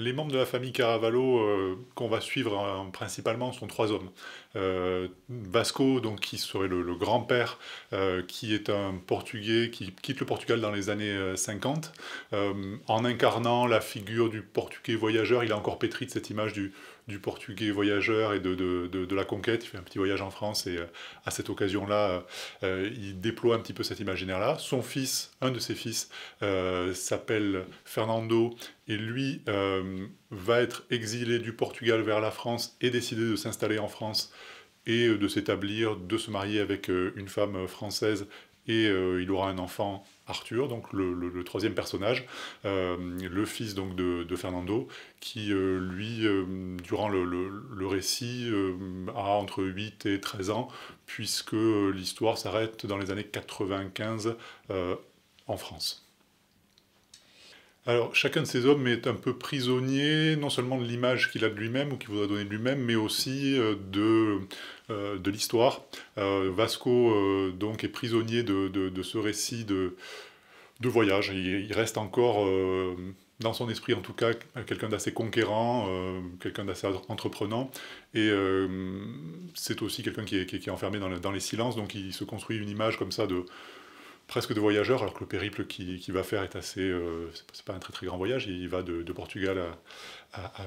Les membres de la famille Caravallo euh, qu'on va suivre euh, principalement sont trois hommes. Euh, Vasco, donc, qui serait le, grand-père, qui est un Portugais qui quitte le Portugal dans les années 50. en incarnant la figure du Portugais voyageur, il a encore pétri de cette image du, du portugais voyageur et de, la conquête. Il fait un petit voyage en France et euh, à cette occasion-là, euh, il déploie un petit peu cet imaginaire-là. Son fils, un de ses fils, euh, s'appelle Fernando et lui va être exilé du Portugal vers la France et décider de s'installer en France et de s'établir, de se marier avec une femme française et euh, il aura un enfant, Arthur, donc le, troisième personnage, euh, le fils donc de, Fernando, qui euh, lui, durant le, le récit, a entre 8 et 13 ans, puisque l'histoire s'arrête dans les années 95 en France. Alors, chacun de ces hommes est un peu prisonnier, non seulement de l'image qu'il a de lui-même ou qu'il voudrait donner de lui-même, mais aussi de euh, de l'histoire. Euh, Vasco euh, donc est prisonnier de, ce récit de, de voyage. Il, reste encore dans son esprit en tout cas quelqu'un d'assez conquérant, quelqu'un d'assez entreprenant, et c'est aussi quelqu'un qui, est, enfermé dans, les silences, donc il se construit une image comme ça de presque de voyageur, alors que le périple qu'il qui va faire est assez, c'est pas un très très grand voyage, il va de, Portugal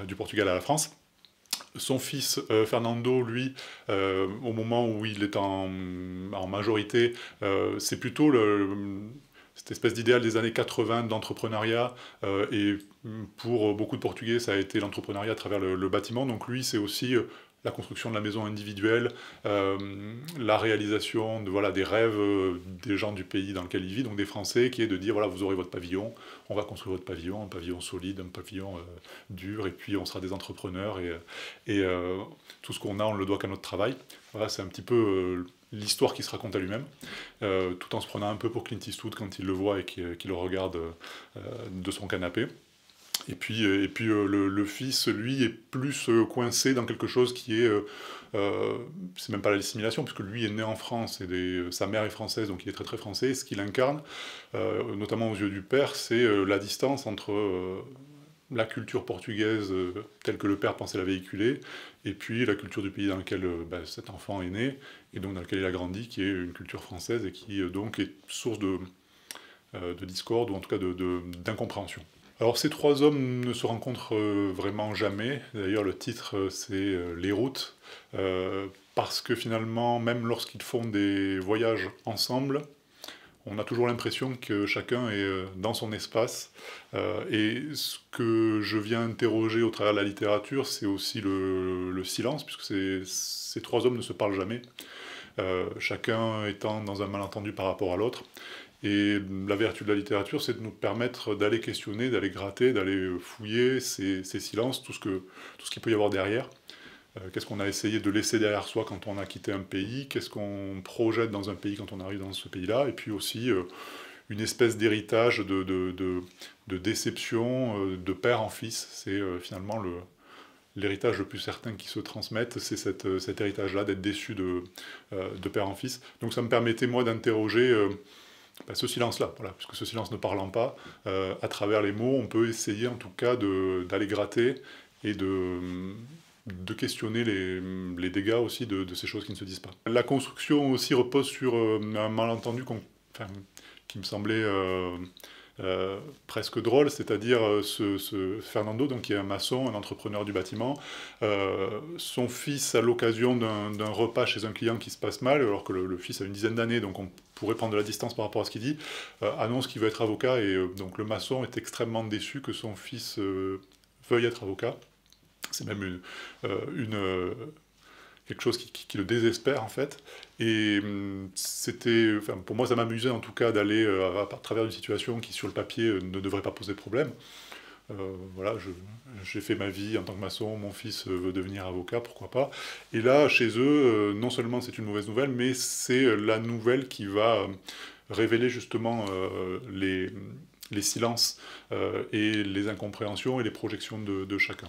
du Portugal à la France son fils euh, Fernando, lui, euh, au moment où il est en, majorité, euh, c'est plutôt le, cette espèce d'idéal des années 80 d'entrepreneuriat. et pour beaucoup de Portugais, ça a été l'entrepreneuriat à travers le, bâtiment. Donc lui, c'est aussi la construction de la maison individuelle, euh, la réalisation de, voilà, des rêves euh, des gens du pays dans lequel ils vivent, donc des Français, qui est de dire, voilà, vous aurez votre pavillon, on va construire votre pavillon, un pavillon solide, un pavillon euh, dur, et puis on sera des entrepreneurs, et, tout ce qu'on a, on le doit qu'à notre travail. Voilà, c'est un petit peu l'histoire qui se raconte à lui-même, tout en se prenant un peu pour Clint Eastwood quand il le voit et qu'il le regarde de son canapé. Et puis, euh, et puis euh, le, fils, lui, est plus euh, coincé dans quelque chose qui est... c'est même pas la dissimulation, puisque lui est né en France, et sa mère est française, donc il est très très français. ce qu'il incarne, notamment aux yeux du père, c'est la distance entre la culture portugaise telle que le père pensait la véhiculer, et puis la culture du pays dans lequel bah, cet enfant est né, et donc dans lequel il a grandi, qui est une culture française, et qui donc est source de, de discorde, ou en tout cas d'incompréhension. De, alors ces trois hommes ne se rencontrent euh, vraiment jamais. D'ailleurs le titre euh, c'est euh, Les routes. parce que finalement même lorsqu'ils font des voyages ensemble, on a toujours l'impression que chacun est dans son espace. et ce que je viens interroger au travers de la littérature, c'est aussi le, silence, puisque ces trois hommes ne se parlent jamais. chacun étant dans un malentendu par rapport à l'autre. Et la vertu de la littérature, c'est de nous permettre d'aller questionner, d'aller gratter, d'aller fouiller ces, ces, silences, tout ce qu'il peut y avoir derrière. Euh, qu'est-ce qu'on a essayé de laisser derrière soi quand on a quitté un pays Qu'est-ce qu'on projette dans un pays quand on arrive dans ce pays-là Et puis aussi euh, une espèce d'héritage de, de, de, déception euh, de père en fils. C'est finalement le, l'héritage le plus certain qui se transmette, c'est cet héritage-là d'être déçu de, de père en fils. Donc ça me permettait moi d'interroger ben, ce silence-là, voilà, puisque ce silence ne parlant pas, euh, à travers les mots, on peut essayer en tout cas d'aller gratter et de, de questionner les, dégâts aussi de, ces choses qui ne se disent pas. La construction aussi repose sur euh, un malentendu qu'on enfin, qui me semblait euh, euh, presque drôle, c'est-à-dire euh, ce, Fernando, donc, qui est un maçon, un entrepreneur du bâtiment, euh, son fils, à l'occasion d'un repas chez un client qui se passe mal, alors que le, fils a une dizaine d'années, donc on pourrait prendre de la distance par rapport à ce qu'il dit, annonce qu'il veut être avocat, et donc le maçon est extrêmement déçu que son fils veuille être avocat. C'est même une quelque chose qui, le désespère en fait. Et hum, c'était, pour moi, ça m'amusait en tout cas d'aller euh, à, travers une situation qui sur le papier euh, ne devrait pas poser de problème. Euh, voilà, j'ai fait ma vie en tant que maçon, mon fils veut devenir avocat, pourquoi pas. Et là, chez eux, non seulement c'est une mauvaise nouvelle, mais c'est la nouvelle qui va révéler justement les, les silences et les incompréhensions et les projections de chacun.